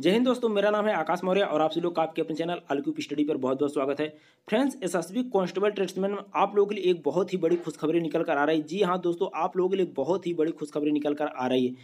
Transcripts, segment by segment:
जय हिंद दोस्तों मेरा नाम है आकाश मौर्य और आप सभी लोग का आपके अपने चैनल अलक्यूप स्टडी पर बहुत बहुत स्वागत है फ्रेंड्स एसएसबी कांस्टेबल ट्रेड्समैन में आप लोगों के लिए एक बहुत ही बड़ी खुशखबरी निकल कर आ रही है जी हाँ दोस्तों आप लोगों के लिए बहुत ही बड़ी खुशखबरी निकल कर आ रही है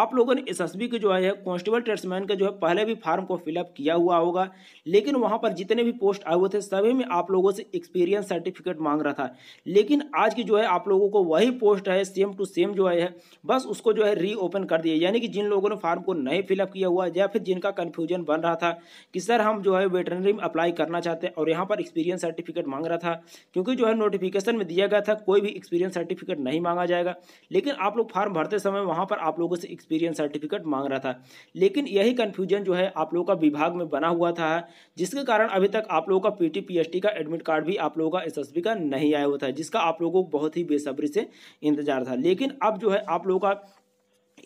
आप लोगों ने एस के जो है कॉन्स्टेबल ट्रेड्समैन का जो है पहले भी फार्म को फिलअप किया हुआ होगा लेकिन वहाँ पर जितने भी पोस्ट आए हुए थे सभी में आप लोगों से एक्सपीरियंस सर्टिफिकेट मांग रहा था लेकिन आज की जो है आप लोगों को वही पोस्ट है सेम टू सेम जो है बस उसको जो है रीओपन कर दिया यानी कि जिन लोगों ने फार्म को नहीं फिलअप किया हुआ या फिर जिन जिनका कन्फ्यूजन बन रहा था कि सर हम जो है वेटनरी में अप्लाई करना चाहते हैं और यहाँ पर एक्सपीरियंस सर्टिफिकेट मांग रहा था क्योंकि जो है नोटिफिकेशन में दिया गया था कोई भी एक्सपीरियंस सर्टिफिकेट नहीं मांगा जाएगा लेकिन आप लोग फार्म भरते समय वहाँ पर आप लोगों से एक्सपीरियंस सर्टिफिकेट मांग रहा था लेकिन यही कन्फ्यूजन जो है आप लोगों का विभाग में बना हुआ था जिसके कारण अभी तक आप लोगों का पी टी का एडमिट कार्ड भी आप लोगों का एस का नहीं आया हुआ था जिसका आप लोगों को बहुत ही बेसब्री से इंतजार था लेकिन अब जो है आप लोगों का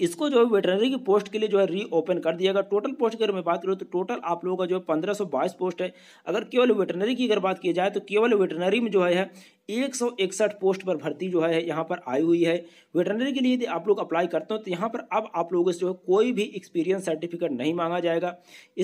इसको जो है वेटरनरी की पोस्ट के लिए जो है रीओपन कर दिया गया टोटल पोस्ट की अगर मैं बात करूँ तो टोटल आप लोगों का जो है पंद्रह सौ बाईस पोस्ट है अगर केवल वेटरनरी की अगर बात की जाए तो केवल वेटरनरी में जो है एक सौ इकसठ पोस्ट पर भर्ती जो है यहाँ पर आई हुई है वेटनरी के लिए यदि आप लोग अप्लाई करते हो तो यहाँ पर अब आप लोगों से जो है कोई भी एक्सपीरियंस सर्टिफिकेट नहीं मांगा जाएगा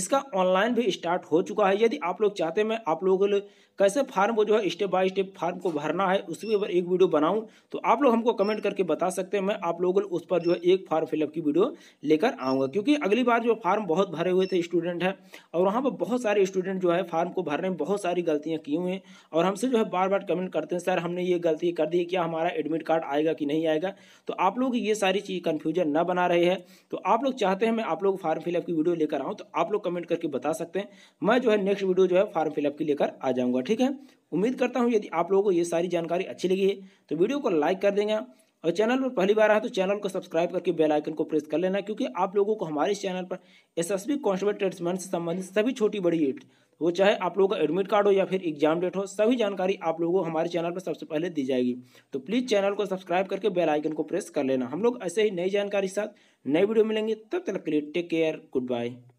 इसका ऑनलाइन भी स्टार्ट हो चुका है यदि आप लोग चाहते हैं मैं आप लोगों के लिए कैसे फार्म को जो है स्टेप बाय स्टेप फार्म को भरना है उसके ऊपर एक वीडियो बनाऊँ तो आप लोग हमको कमेंट करके बता सकते हैं मैं आप लोगों उस पर जो है एक फार्म फिलअप की वीडियो लेकर आऊँगा क्योंकि अगली बार जो फार्म बहुत भरे हुए थे स्टूडेंट हैं और वहाँ पर बहुत सारे स्टूडेंट जो है फार्म को भरने में बहुत सारी गलतियाँ की हुई हैं और हमसे जो है बार बार कमेंट करते करते हैं सर हमने ये गलती कर दी क्या हमारा एडमिट कार्ड आएगा कि नहीं आएगा तो आप लोग ये सारी चीज़ कन्फ्यूजन ना बना रहे हैं तो आप लोग चाहते हैं मैं आप लोग फार्म फिलअप की वीडियो लेकर आऊँ तो आप लोग कमेंट करके बता सकते हैं मैं जो है नेक्स्ट वीडियो जो है फार्म फिलअप की लेकर आ जाऊँगा ठीक है उम्मीद करता हूँ यदि आप लोगों को ये सारी जानकारी अच्छी लगी है तो वीडियो को लाइक कर देंगे और चैनल पर पहली बार आए तो चैनल को सब्सक्राइब करके बेल आइकन को प्रेस कर लेना क्योंकि आप लोगों को हमारे चैनल पर एसएसबी कॉन्स्टेबल ट्रेड्समैन से संबंधित सभी छोटी बड़ी एड वो चाहे आप लोगों का एडमिट कार्ड हो या फिर एग्जाम डेट हो सभी जानकारी आप लोगों को हमारे चैनल पर सबसे पहले दी जाएगी तो प्लीज़ चैनल को सब्सक्राइब करके बेल आइकन को प्रेस कर लेना हम लोग ऐसे ही नई जानकारी के साथ नई वीडियो मिलेंगे तब तक के लिए टेक केयर गुड बाय